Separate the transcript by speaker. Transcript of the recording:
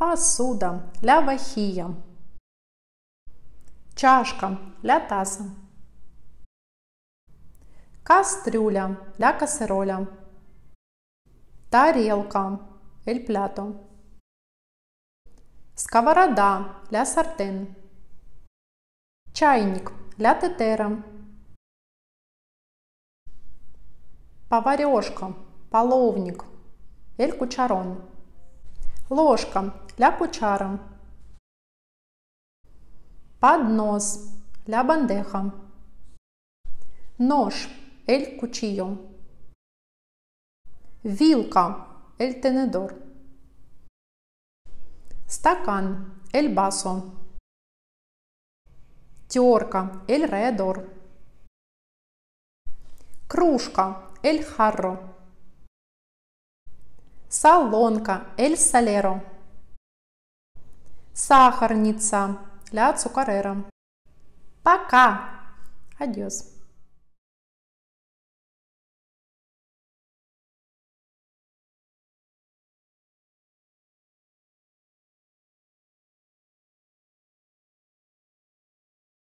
Speaker 1: посуда для вахия, чашка для таза, кастрюля для касероля, тарелка или плято, сковорода для сартен, чайник для тетера, поварешка, половник, или кучарон ложка для кучара, поднос для бандеха, нож эль кучио, вилка эль тенедор, стакан эль басо, терка эль редор, кружка эль харро. Салонка Эль Салеро. Сахарница Ля Цукарера. Пока. Адьос.